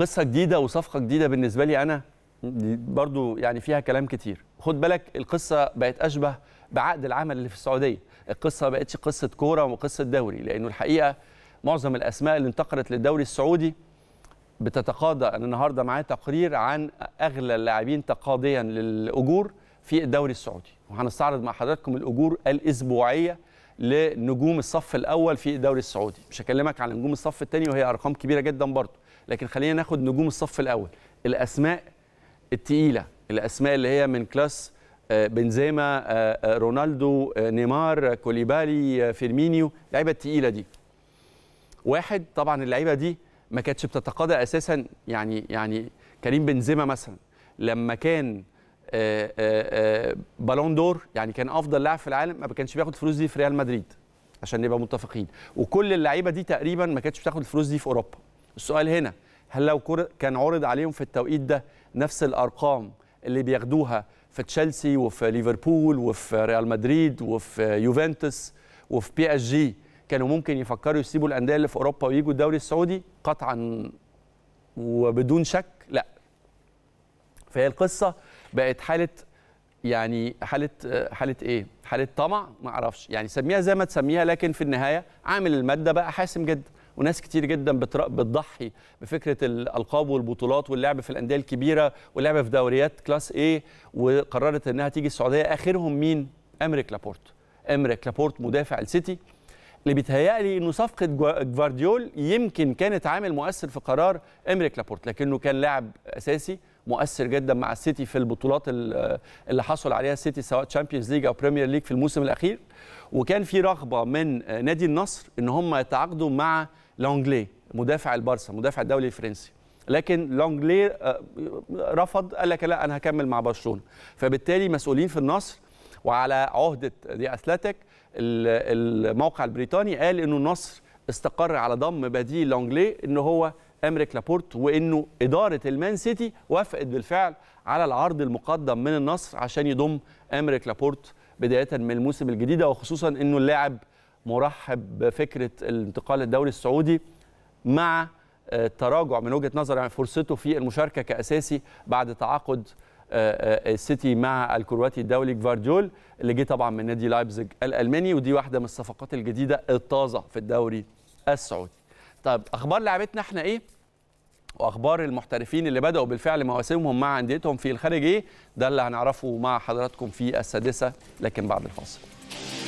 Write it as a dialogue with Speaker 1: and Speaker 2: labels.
Speaker 1: قصه جديده وصفقه جديده بالنسبه لي انا برضو يعني فيها كلام كتير خد بالك القصه بقت اشبه بعقد العمل اللي في السعوديه القصه ما بقتش قصه كوره وقصه دوري لانه الحقيقه معظم الاسماء اللي انتقلت للدوري السعودي بتتقاضى انا النهارده معايا تقرير عن اغلى اللاعبين تقاضيا للاجور في الدوري السعودي وهنستعرض مع حضراتكم الاجور الاسبوعيه لنجوم الصف الاول في الدوري السعودي مش هكلمك عن نجوم الصف الثاني وهي ارقام كبيره جدا برضه لكن خلينا ناخد نجوم الصف الاول الاسماء التقيله الاسماء اللي هي من كلاس آه، بنزيما آه، آه، رونالدو نيمار كوليبالي فيرمينيو اللعيبه التقيله دي واحد طبعا اللعيبه دي ما كانتش بتتقاضى اساسا يعني يعني كريم بنزيما مثلا لما كان بالون دور يعني كان افضل لاعب في العالم ما كانش بياخد الفلوس دي في ريال مدريد عشان نبقى متفقين وكل اللعيبه دي تقريبا ما كانتش بتاخد الفلوس دي في اوروبا السؤال هنا هل لو كان عرض عليهم في التوقيت ده نفس الارقام اللي بياخدوها في تشيلسي وفي ليفربول وفي ريال مدريد وفي يوفنتوس وفي بي اس جي كانوا ممكن يفكروا يسيبوا الانديه اللي في اوروبا ويجوا الدوري السعودي قطعا وبدون شك لا فهي القصه بقت حاله يعني حاله حاله ايه حاله طمع ما اعرفش يعني سميها زي ما تسميها لكن في النهايه عامل الماده بقى حاسم جدا وناس كتير جدا بتضحي بفكره الالقاب والبطولات واللعب في الانديه الكبيره واللعب في دوريات كلاس ايه وقررت انها تيجي السعوديه اخرهم مين امريك لابورت امريك لابورت مدافع السيتي اللي بيتهيألي انه صفقه جوارديول يمكن كانت عامل مؤثر في قرار امريك لابورت لكنه كان لاعب اساسي مؤثر جدا مع السيتي في البطولات اللي حصل عليها السيتي سواء تشامبيونز ليج او بريمير ليج في الموسم الاخير وكان في رغبه من نادي النصر ان هم يتعاقدوا مع لونجلي مدافع البارسا مدافع الدولي الفرنسي لكن لونجلي آه، رفض قال لك لا انا هكمل مع برشلونه فبالتالي مسؤولين في النصر وعلى عهده دي اثلتيك الموقع البريطاني قال انه النصر استقر على ضم بديل لونجلي ان هو امريك لابورت وانه اداره المان سيتي وافقت بالفعل على العرض المقدم من النصر عشان يضم امريك لابورت بدايه من الموسم الجديد وخصوصا انه اللاعب مرحب بفكره الانتقال للدوري السعودي مع آه، تراجع من وجهه نظر يعني فرصته في المشاركه كاساسي بعد تعاقد آه، آه، السيتي مع الكرواتي الدولي جفارديول اللي جه طبعا من نادي لايبزيج الالماني ودي واحده من الصفقات الجديده الطازه في الدوري السعودي. طب اخبار لعبتنا احنا ايه؟ واخبار المحترفين اللي بداوا بالفعل مواسمهم مع انديتهم في الخارج ايه؟ ده اللي هنعرفه مع حضراتكم في السادسه لكن بعد الفاصل.